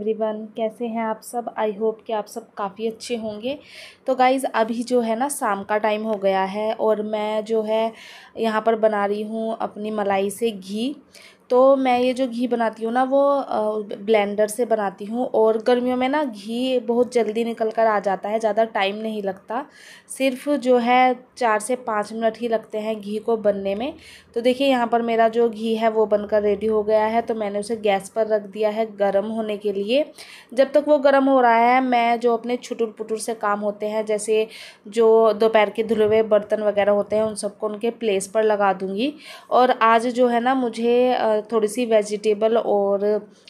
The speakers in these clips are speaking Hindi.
एवरीवन कैसे हैं आप सब आई होप कि आप सब काफ़ी अच्छे होंगे तो गाइज़ अभी जो है ना शाम का टाइम हो गया है और मैं जो है यहाँ पर बना रही हूँ अपनी मलाई से घी तो मैं ये जो घी बनाती हूँ ना वो ब्लेंडर से बनाती हूँ और गर्मियों में ना घी बहुत जल्दी निकल कर आ जाता है ज़्यादा टाइम नहीं लगता सिर्फ जो है चार से पाँच मिनट ही लगते हैं घी को बनने में तो देखिए यहाँ पर मेरा जो घी है वो बनकर रेडी हो गया है तो मैंने उसे गैस पर रख दिया है गर्म होने के लिए जब तक वो गर्म हो रहा है मैं जो अपने छुटुर पुटुर से काम होते हैं जैसे जो दोपहर के धुले हुए बर्तन वगैरह होते हैं उन सबको उनके प्लेस पर लगा दूँगी और आज जो है ना मुझे थोड़ी सी वेजिटेबल और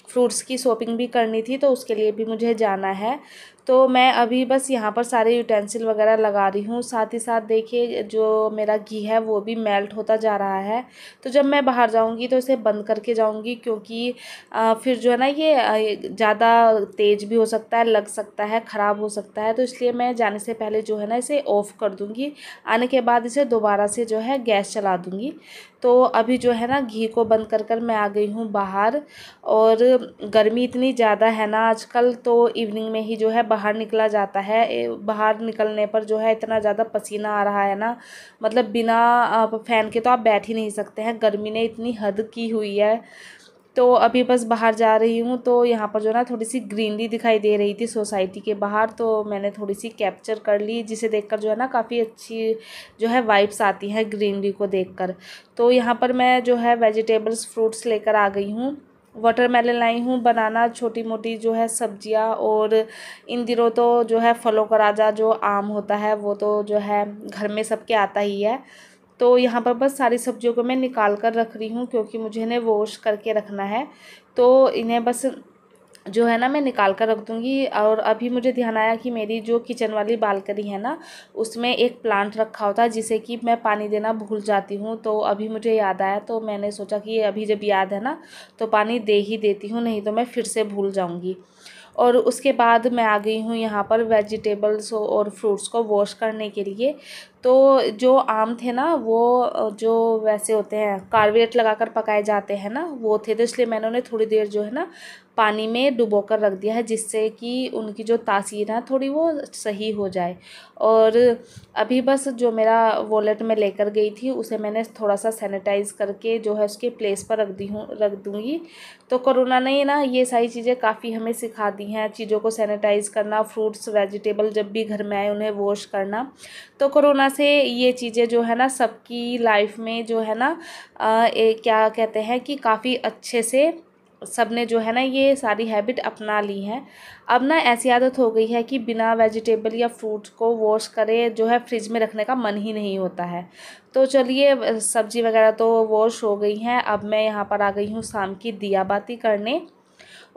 फ्रूट्स की शॉपिंग भी करनी थी तो उसके लिए भी मुझे जाना है तो मैं अभी बस यहाँ पर सारे यूटेंसिल वगैरह लगा रही हूँ साथ ही साथ देखिए जो मेरा घी है वो भी मेल्ट होता जा रहा है तो जब मैं बाहर जाऊँगी तो इसे बंद करके जाऊँगी क्योंकि फिर जो है ना ये ज़्यादा तेज़ भी हो सकता है लग सकता है ख़राब हो सकता है तो इसलिए मैं जाने से पहले जो है ना इसे ऑफ़ कर दूँगी आने के बाद इसे दोबारा से जो है गैस चला दूँगी तो अभी जो है ना घी को बंद कर कर मैं आ गई हूँ बाहर और गर्मी इतनी ज़्यादा है ना आजकल तो इवनिंग में ही जो है बाहर निकला जाता है बाहर निकलने पर जो है इतना ज़्यादा पसीना आ रहा है ना मतलब बिना फ़ैन के तो आप बैठ ही नहीं सकते हैं गर्मी ने इतनी हद की हुई है तो अभी बस बाहर जा रही हूँ तो यहाँ पर जो ना थोड़ी सी ग्रीनरी दिखाई दे रही थी सोसाइटी के बाहर तो मैंने थोड़ी सी कैप्चर कर ली जिसे देखकर जो है ना काफ़ी अच्छी जो है वाइब्स आती हैं ग्रीनरी को देखकर तो यहाँ पर मैं जो है वेजिटेबल्स फ्रूट्स लेकर आ गई हूँ वाटरमेलन लाई हूँ बनाना छोटी मोटी जो है सब्जियाँ और इन दिनों तो जो है फलों का राजा जो आम होता है वो तो जो है घर में सबके आता ही है तो यहाँ पर बस सारी सब्जियों को मैं निकाल कर रख रही हूँ क्योंकि मुझे इन्हें वॉश करके रखना है तो इन्हें बस जो है ना मैं निकाल कर रख दूँगी और अभी मुझे ध्यान आया कि मेरी जो किचन वाली बालकनी है ना उसमें एक प्लांट रखा होता है जिसे कि मैं पानी देना भूल जाती हूँ तो अभी मुझे याद आया तो मैंने सोचा कि अभी जब याद है ना तो पानी दे ही देती हूँ नहीं तो मैं फिर से भूल जाऊँगी और उसके बाद मैं आ गई हूँ यहाँ पर वेजिटेबल्स और फ्रूट्स को वॉश करने के लिए तो जो आम थे ना वो जो वैसे होते हैं कार्बेट लगाकर पकाए जाते हैं ना वो थे तो इसलिए मैंने उन्हें थोड़ी देर जो है ना पानी में डुबो कर रख दिया है जिससे कि उनकी जो तासीर है थोड़ी वो सही हो जाए और अभी बस जो मेरा वॉलेट में लेकर गई थी उसे मैंने थोड़ा सा सैनिटाइज़ करके जो है उसके प्लेस पर रख दी हूँ रख दूँगी तो कोरोना ने ना ये सारी चीज़ें काफ़ी हमें सिखा दी हैं चीज़ों को सैनिटाइज़ करना फ्रूट्स वेजिटेबल जब भी घर में आए उन्हें वॉश करना तो कोरोना से ये चीज़ें जो है ना सबकी लाइफ में जो है ना आ, ए, क्या कहते हैं कि काफ़ी अच्छे से सब ने जो है ना ये सारी हैबिट अपना ली है अब ना ऐसी आदत हो गई है कि बिना वेजिटेबल या फ्रूट को वॉश करे जो है फ्रिज में रखने का मन ही नहीं होता है तो चलिए सब्ज़ी वगैरह तो वॉश हो गई हैं अब मैं यहाँ पर आ गई हूँ शाम की दियाबाती करने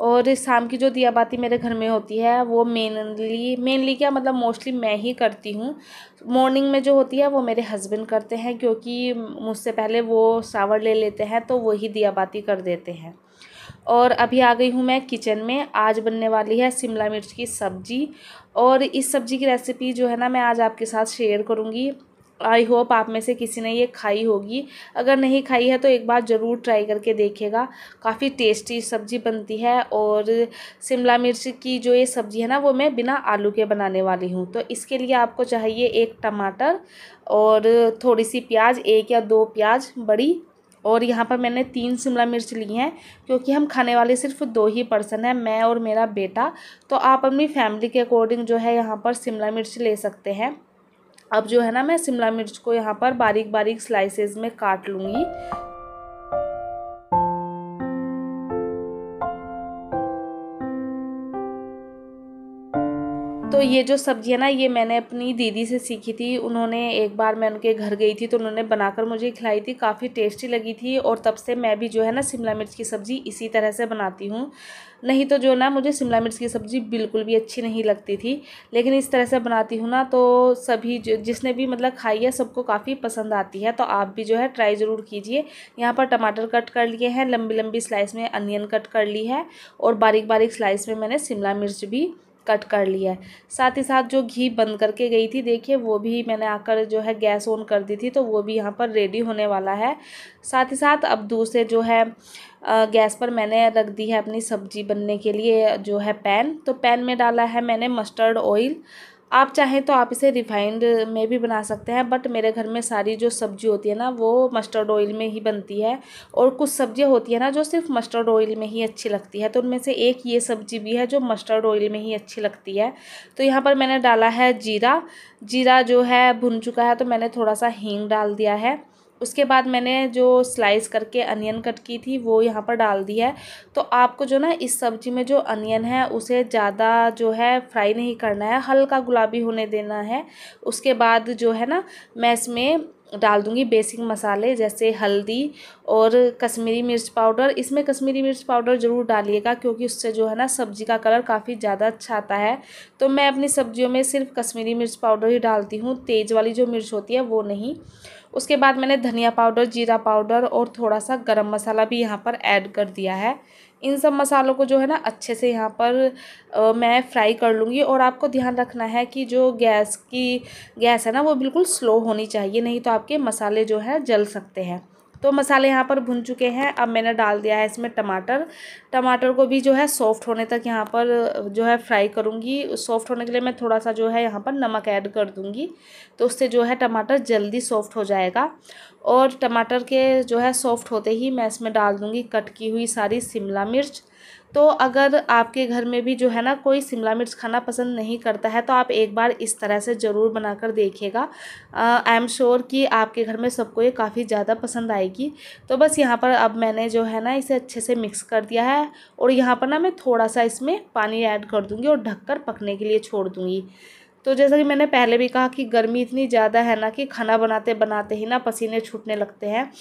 और शाम की जो दियाबाती मेरे घर में होती है वो मेनली मेनली क्या मतलब मोस्टली मैं ही करती हूँ मॉर्निंग में जो होती है वो मेरे हस्बैंड करते हैं क्योंकि मुझसे पहले वो सावर ले लेते हैं तो वही दियाबाती कर देते हैं और अभी आ गई हूँ मैं किचन में आज बनने वाली है शिमला मिर्च की सब्ज़ी और इस सब्ज़ी की रेसिपी जो है ना मैं आज आपके साथ शेयर करूँगी आई होप आप में से किसी ने ये खाई होगी अगर नहीं खाई है तो एक बार ज़रूर ट्राई करके देखेगा काफ़ी टेस्टी सब्ज़ी बनती है और शिमला मिर्च की जो ये सब्ज़ी है ना वो मैं बिना आलू के बनाने वाली हूँ तो इसके लिए आपको चाहिए एक टमाटर और थोड़ी सी प्याज एक या दो प्याज बड़ी और यहाँ पर मैंने तीन शिमला मिर्च ली हैं क्योंकि हम खाने वाले सिर्फ दो ही पर्सन हैं मैं और मेरा बेटा तो आप अपनी फैमिली के अकॉर्डिंग जो है यहाँ पर शिमला मिर्च ले सकते हैं अब जो है ना मैं शिमला मिर्च को यहाँ पर बारीक बारीक स्लाइसेस में काट लूँगी तो ये जो सब्जी है ना ये मैंने अपनी दीदी से सीखी थी उन्होंने एक बार मैं उनके घर गई थी तो उन्होंने बनाकर मुझे खिलाई थी काफ़ी टेस्टी लगी थी और तब से मैं भी जो है ना शिमला मिर्च की सब्ज़ी इसी तरह से बनाती हूँ नहीं तो जो ना मुझे शिमला मिर्च की सब्ज़ी बिल्कुल भी अच्छी नहीं लगती थी लेकिन इस तरह से बनाती हूँ ना तो सभी जिसने भी मतलब खाई है सबको काफ़ी पसंद आती है तो आप भी जो है ट्राई ज़रूर कीजिए यहाँ पर टमाटर कट कर लिए हैं लंबी लंबी स्लाइस में अनियन कट कर ली है और बारीक बारीक स्लाइस में मैंने शिमला मिर्च भी कट कर लिया है साथ ही साथ जो घी बंद करके गई थी देखिए वो भी मैंने आकर जो है गैस ऑन कर दी थी तो वो भी यहाँ पर रेडी होने वाला है साथ ही साथ अब दूसरे जो है गैस पर मैंने रख दी है अपनी सब्जी बनने के लिए जो है पैन तो पैन में डाला है मैंने मस्टर्ड ऑयल आप चाहें तो आप इसे रिफाइंड में भी बना सकते हैं बट मेरे घर में सारी जो सब्जी होती है ना वो मस्टर्ड ऑयल में ही बनती है और कुछ सब्जियाँ होती है ना जो सिर्फ मस्टर्ड ऑयल में ही अच्छी लगती है तो उनमें से एक ये सब्जी भी है जो मस्टर्ड ऑयल में ही अच्छी लगती है तो यहाँ पर मैंने डाला है जीरा जीरा जो है भुन चुका है तो मैंने थोड़ा सा हींग डाल दिया है उसके बाद मैंने जो स्लाइस करके अनियन कट की थी वो यहाँ पर डाल दी है तो आपको जो ना इस सब्ज़ी में जो अनियन है उसे ज़्यादा जो है फ्राई नहीं करना है हल्का गुलाबी होने देना है उसके बाद जो है ना मैं इसमें डाल दूँगी बेसिक मसाले जैसे हल्दी और कश्मीरी मिर्च पाउडर इसमें कश्मीरी मिर्च पाउडर ज़रूर डालिएगा क्योंकि उससे जो है ना सब्ज़ी का कलर काफ़ी ज़्यादा अच्छा आता है तो मैं अपनी सब्जियों में सिर्फ कश्मीरी मिर्च पाउडर ही डालती हूँ तेज़ वाली जो मिर्च होती है वो नहीं उसके बाद मैंने धनिया पाउडर जीरा पाउडर और थोड़ा सा गरम मसाला भी यहाँ पर ऐड कर दिया है इन सब मसालों को जो है ना अच्छे से यहाँ पर आ, मैं फ्राई कर लूँगी और आपको ध्यान रखना है कि जो गैस की गैस है ना वो बिल्कुल स्लो होनी चाहिए नहीं तो आपके मसाले जो है जल सकते हैं तो मसाले यहाँ पर भुन चुके हैं अब मैंने डाल दिया है इसमें टमाटर टमाटर को भी जो है सॉफ्ट होने तक यहाँ पर जो है फ्राई करूँगी सॉफ्ट होने के लिए मैं थोड़ा सा जो है यहाँ पर नमक ऐड कर दूँगी तो उससे जो है टमाटर जल्दी सॉफ्ट हो जाएगा और टमाटर के जो है सॉफ्ट होते ही मैं इसमें डाल दूँगी कट की हुई सारी शिमला मिर्च तो अगर आपके घर में भी जो है ना कोई शिमला मिर्च खाना पसंद नहीं करता है तो आप एक बार इस तरह से ज़रूर बनाकर देखिएगा आई एम श्योर कि आपके घर में सबको ये काफ़ी ज़्यादा पसंद आएगी तो बस यहाँ पर अब मैंने जो है ना इसे अच्छे से मिक्स कर दिया है और यहाँ पर ना मैं थोड़ा सा इसमें पानी ऐड कर दूँगी और ढककर पकने के लिए छोड़ दूँगी तो जैसा कि मैंने पहले भी कहा कि गर्मी इतनी ज़्यादा है ना कि खाना बनाते बनाते ही ना पसीने छूटने लगते हैं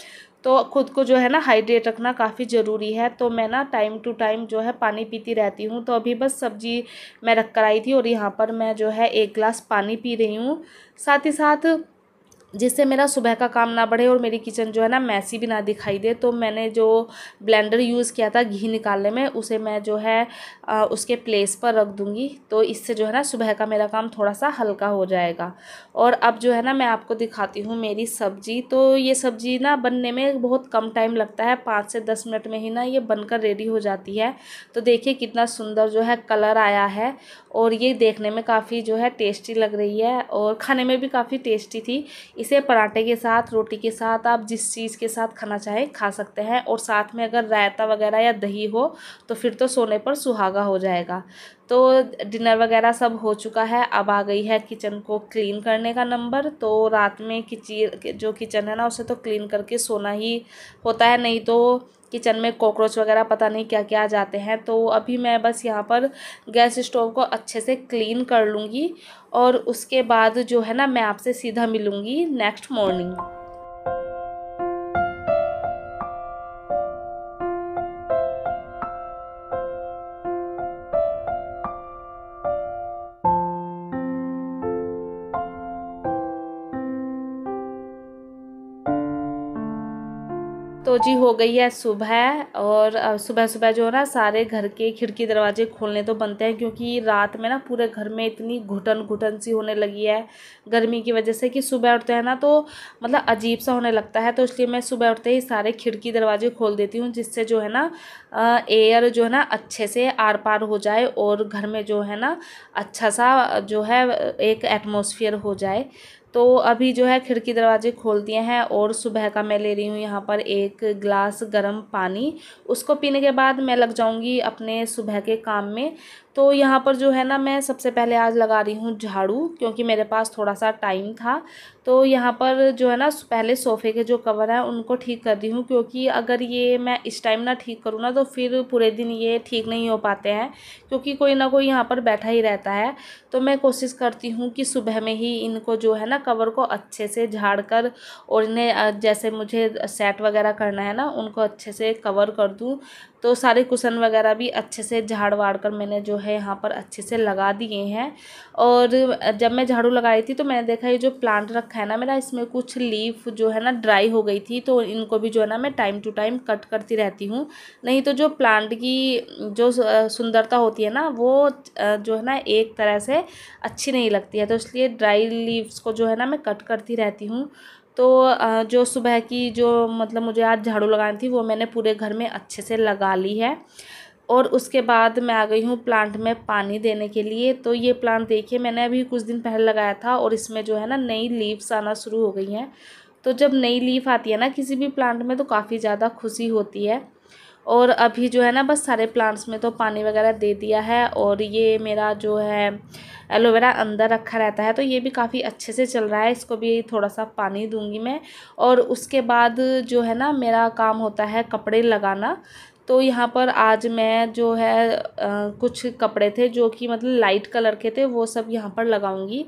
तो खुद को जो है ना हाइड्रेट रखना काफ़ी ज़रूरी है तो मैं ना टाइम टू टाइम जो है पानी पीती रहती हूँ तो अभी बस सब्ज़ी मैं रख कर आई थी और यहाँ पर मैं जो है एक गिलास पानी पी रही हूँ साथ ही साथ जिससे मेरा सुबह का काम ना बढ़े और मेरी किचन जो है ना मैसी भी ना दिखाई दे तो मैंने जो ब्लेंडर यूज़ किया था घी निकालने में उसे मैं जो है आ, उसके प्लेस पर रख दूँगी तो इससे जो है ना सुबह का मेरा काम थोड़ा सा हल्का हो जाएगा और अब जो है ना मैं आपको दिखाती हूँ मेरी सब्ज़ी तो ये सब्ज़ी ना बनने में बहुत कम टाइम लगता है पाँच से दस मिनट में ही ना ये बनकर रेडी हो जाती है तो देखिए कितना सुंदर जो है कलर आया है और ये देखने में काफ़ी जो है टेस्टी लग रही है और खाने में भी काफ़ी टेस्टी थी इसे पराठे के साथ रोटी के साथ आप जिस चीज़ के साथ खाना चाहें खा सकते हैं और साथ में अगर रायता वगैरह या दही हो तो फिर तो सोने पर सुहागा हो जाएगा तो डिनर वगैरह सब हो चुका है अब आ गई है किचन को क्लीन करने का नंबर तो रात में किची जो किचन है ना उसे तो क्लीन करके सोना ही होता है नहीं तो किचन में कॉकरोच वगैरह पता नहीं क्या क्या आ जाते हैं तो अभी मैं बस यहाँ पर गैस स्टोव को अच्छे से क्लीन कर लूँगी और उसके बाद जो है ना मैं आपसे सीधा मिलूँगी नेक्स्ट मॉर्निंग तो जी हो गई है सुबह और सुबह सुबह जो है ना सारे घर के खिड़की दरवाजे खोलने तो बनते हैं क्योंकि रात में ना पूरे घर में इतनी घुटन घुटन सी होने लगी है गर्मी की वजह से कि सुबह उठते हैं ना तो मतलब अजीब सा होने लगता है तो इसलिए मैं सुबह उठते ही सारे खिड़की दरवाजे खोल देती हूँ जिससे जो है ना एयर जो है ना अच्छे से आर पार हो जाए और घर में जो है ना अच्छा सा जो है एक एटमोसफियर हो जाए तो अभी जो है खिड़की दरवाजे खोल दिए हैं और सुबह का मैं ले रही हूँ यहाँ पर एक गिलास गर्म पानी उसको पीने के बाद मैं लग जाऊँगी अपने सुबह के काम में तो यहाँ पर जो है ना मैं सबसे पहले आज लगा रही हूँ झाड़ू क्योंकि मेरे पास थोड़ा सा टाइम था तो यहाँ पर जो है ना पहले सोफ़े के जो कवर हैं उनको ठीक कर रही हूँ क्योंकि अगर ये मैं इस टाइम ना ठीक करूँ ना तो फिर पूरे दिन ये ठीक नहीं हो पाते हैं क्योंकि कोई ना कोई यहाँ पर बैठा ही रहता है तो मैं कोशिश करती हूँ कि सुबह में ही इनको जो है ना कवर को अच्छे से झाड़ कर और इन्हें जैसे मुझे सेट वगैरह करना है ना उनको अच्छे से कवर कर दूँ तो सारे कुशन वगैरह भी अच्छे से झाड़ वाड़ कर मैंने जो है यहाँ पर अच्छे से लगा दिए हैं और जब मैं झाड़ू लगा रही थी तो मैंने देखा ये जो प्लांट रखा है ना मेरा इसमें कुछ लीफ जो है ना ड्राई हो गई थी तो इनको भी जो है ना मैं टाइम टू टाइम कट करती रहती हूँ नहीं तो जो प्लांट की जो सुंदरता होती है ना वो जो है ना एक तरह से अच्छी नहीं लगती है तो इसलिए ड्राई लीव्स को जो है ना मैं कट करती रहती हूँ तो जो सुबह की जो मतलब मुझे आज झाड़ू लगानी थी वो मैंने पूरे घर में अच्छे से लगा ली है और उसके बाद मैं आ गई हूँ प्लांट में पानी देने के लिए तो ये प्लांट देखिए मैंने अभी कुछ दिन पहले लगाया था और इसमें जो है ना नई लीव्स आना शुरू हो गई हैं तो जब नई लीफ आती है ना किसी भी प्लांट में तो काफ़ी ज़्यादा खुशी होती है और अभी जो है ना बस सारे प्लांट्स में तो पानी वगैरह दे दिया है और ये मेरा जो है एलोवेरा अंदर रखा रहता है तो ये भी काफ़ी अच्छे से चल रहा है इसको भी थोड़ा सा पानी दूंगी मैं और उसके बाद जो है ना मेरा काम होता है कपड़े लगाना तो यहाँ पर आज मैं जो है आ, कुछ कपड़े थे जो कि मतलब लाइट कलर के थे वो सब यहाँ पर लगाऊंगी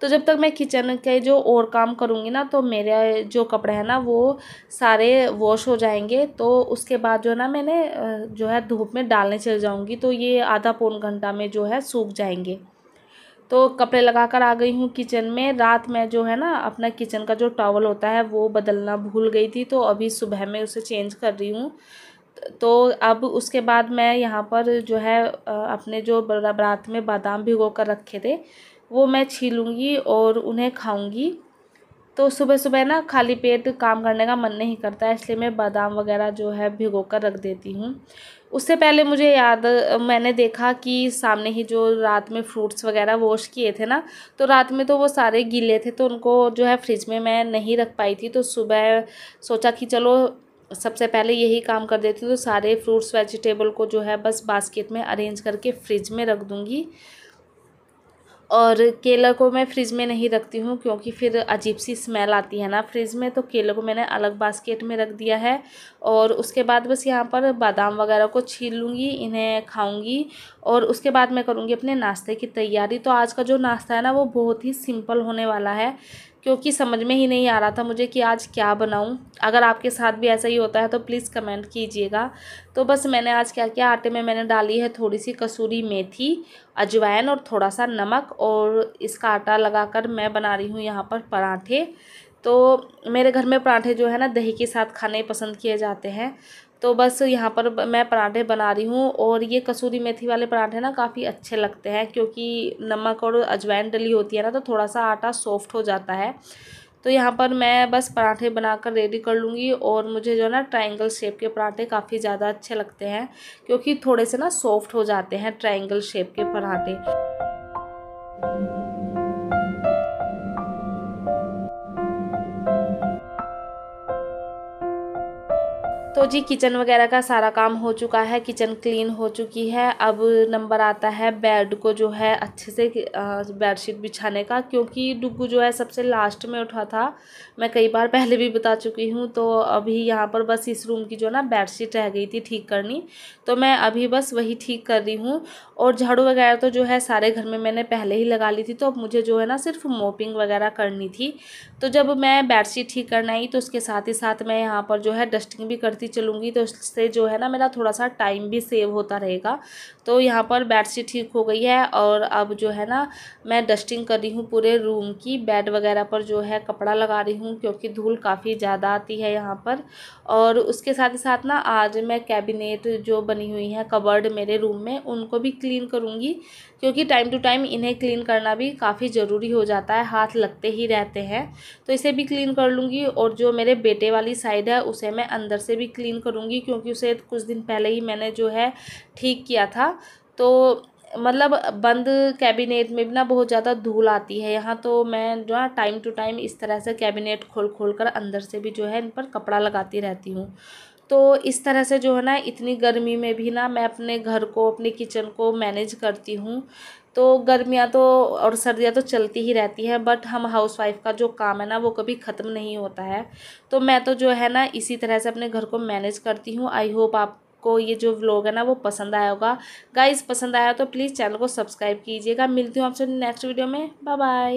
तो जब तक मैं किचन के जो और काम करूँगी ना तो मेरे जो कपड़े हैं ना वो सारे वॉश हो जाएंगे तो उसके बाद जो है ना मैंने जो है धूप में डालने चल जाऊँगी तो ये आधा पौन घंटा में जो है सूख जाएंगे तो कपड़े लगा कर आ गई हूँ किचन में रात में जो है ना अपना किचन का जो टॉवल होता है वो बदलना भूल गई थी तो अभी सुबह में उसे चेंज कर रही हूँ तो अब उसके बाद मैं यहाँ पर जो है अपने जो रात में बादाम भिगो कर रखे थे वो मैं छीलूँगी और उन्हें खाऊँगी तो सुबह सुबह ना खाली पेट काम करने का मन नहीं करता है इसलिए मैं बादाम वगैरह जो है भिगो कर रख देती हूँ उससे पहले मुझे याद मैंने देखा कि सामने ही जो रात में फ्रूट्स वगैरह वॉश किए थे ना तो रात में तो वो सारे गीले थे तो उनको जो है फ्रिज में मैं नहीं रख पाई थी तो सुबह सोचा कि चलो सबसे पहले यही काम कर देती हूँ तो सारे फ्रूट्स वेजिटेबल को जो है बस बास्केट में अरेंज करके फ्रिज में रख दूँगी और केला को मैं फ्रिज में नहीं रखती हूँ क्योंकि फिर अजीब सी स्मेल आती है ना फ्रिज में तो केले को मैंने अलग बास्केट में रख दिया है और उसके बाद बस यहाँ पर बादाम वगैरह को छील लूँगी इन्हें खाऊँगी और उसके बाद मैं करूँगी अपने नाश्ते की तैयारी तो आज का जो नाश्ता है ना वो बहुत ही सिंपल होने वाला है क्योंकि समझ में ही नहीं आ रहा था मुझे कि आज क्या बनाऊं अगर आपके साथ भी ऐसा ही होता है तो प्लीज़ कमेंट कीजिएगा तो बस मैंने आज क्या किया आटे में मैंने डाली है थोड़ी सी कसूरी मेथी अजवाइन और थोड़ा सा नमक और इसका आटा लगाकर मैं बना रही हूँ यहाँ पर पराठे तो मेरे घर में पराठे जो है ना दही के साथ खाने पसंद किए जाते हैं तो बस यहाँ पर मैं पराठे बना रही हूँ और ये कसूरी मेथी वाले पराठे ना काफ़ी अच्छे लगते हैं क्योंकि नमक और अजवाइन डली होती है ना तो थोड़ा सा आटा सॉफ्ट हो जाता है तो यहाँ पर मैं बस पराठे बनाकर रेडी कर लूँगी और मुझे जो है ना ट्रायंगल शेप के पराठे काफ़ी ज़्यादा अच्छे लगते हैं क्योंकि थोड़े से ना सॉफ्ट हो जाते हैं ट्राइंगल शेप के पराठे तो जी किचन वगैरह का सारा काम हो चुका है किचन क्लीन हो चुकी है अब नंबर आता है बेड को जो है अच्छे से बेडशीट बिछाने का क्योंकि डुगू जो है सबसे लास्ट में उठा था मैं कई बार पहले भी बता चुकी हूँ तो अभी यहाँ पर बस इस रूम की जो ना बेडशीट रह गई थी ठीक करनी तो मैं अभी बस वही ठीक कर रही हूँ और झाड़ू वगैरह तो जो है सारे घर में मैंने पहले ही लगा ली थी तो अब मुझे जो है ना सिर्फ मोपिंग वगैरह करनी थी तो जब मैं बेडशीट ठीक करना आई तो उसके साथ ही साथ मैं यहाँ पर जो है डस्टिंग भी करती चलूँगी तो इससे जो है ना मेरा थोड़ा सा टाइम भी सेव होता रहेगा तो यहाँ पर शीट ठीक हो गई है और अब जो है ना मैं डस्टिंग कर रही हूँ पूरे रूम की बेड वगैरह पर जो है कपड़ा लगा रही हूँ क्योंकि धूल काफ़ी ज़्यादा आती है यहाँ पर और उसके साथ ही साथ ना आज मैं कैबिनेट जो बनी हुई है कबर्ड मेरे रूम में उनको भी क्लीन करूँगी क्योंकि टाइम टू टाइम इन्हें क्लीन करना भी काफ़ी ज़रूरी हो जाता है हाथ लगते ही रहते हैं तो इसे भी क्लीन कर लूँगी और जो मेरे बेटे वाली साइड है उसे मैं अंदर से भी क्लीन करूँगी क्योंकि उसे कुछ दिन पहले ही मैंने जो है ठीक किया था तो मतलब बंद कैबिनेट में भी ना बहुत ज़्यादा धूल आती है यहाँ तो मैं जो है टाइम टू टाइम इस तरह से कैबिनेट खोल खोल कर अंदर से भी जो है इन पर कपड़ा लगाती रहती हूँ तो इस तरह से जो है ना इतनी गर्मी में भी ना मैं अपने घर को अपने किचन को मैनेज करती हूँ तो गर्मियाँ तो और सर्दियाँ तो चलती ही रहती हैं बट हम हाउस वाइफ का जो काम है ना वो कभी ख़त्म नहीं होता है तो मैं तो जो है ना इसी तरह से अपने घर को मैनेज करती हूँ आई होप आप आपको ये जो व्लॉग है ना वो पसंद आया होगा गाइज पसंद आया तो प्लीज़ चैनल को सब्सक्राइब कीजिएगा मिलती हूँ आपसे नेक्स्ट वीडियो में बाय बाय